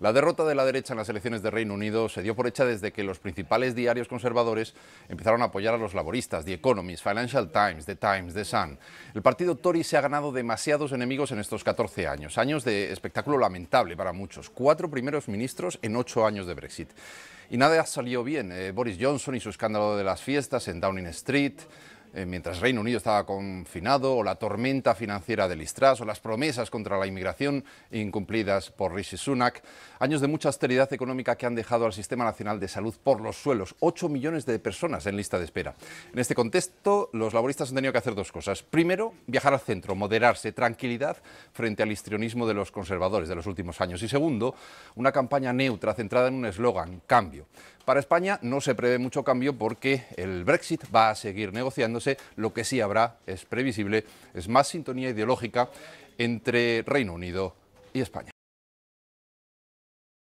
La derrota de la derecha en las elecciones de Reino Unido se dio por hecha desde que los principales diarios conservadores empezaron a apoyar a los laboristas, The Economist, Financial Times, The Times, The Sun. El partido Tory se ha ganado demasiados enemigos en estos 14 años, años de espectáculo lamentable para muchos, cuatro primeros ministros en ocho años de Brexit. Y nada salió bien, eh, Boris Johnson y su escándalo de las fiestas en Downing Street, eh, mientras Reino Unido estaba confinado, o la tormenta financiera del Istras, o las promesas contra la inmigración incumplidas por Rishi Sunak. Años de mucha austeridad económica que han dejado al Sistema Nacional de Salud por los suelos. 8 millones de personas en lista de espera. En este contexto, los laboristas han tenido que hacer dos cosas. Primero, viajar al centro, moderarse, tranquilidad frente al histrionismo de los conservadores de los últimos años. Y segundo, una campaña neutra centrada en un eslogan, cambio. Para España no se prevé mucho cambio porque el Brexit va a seguir negociándose. Lo que sí habrá, es previsible, es más sintonía ideológica entre Reino Unido y España.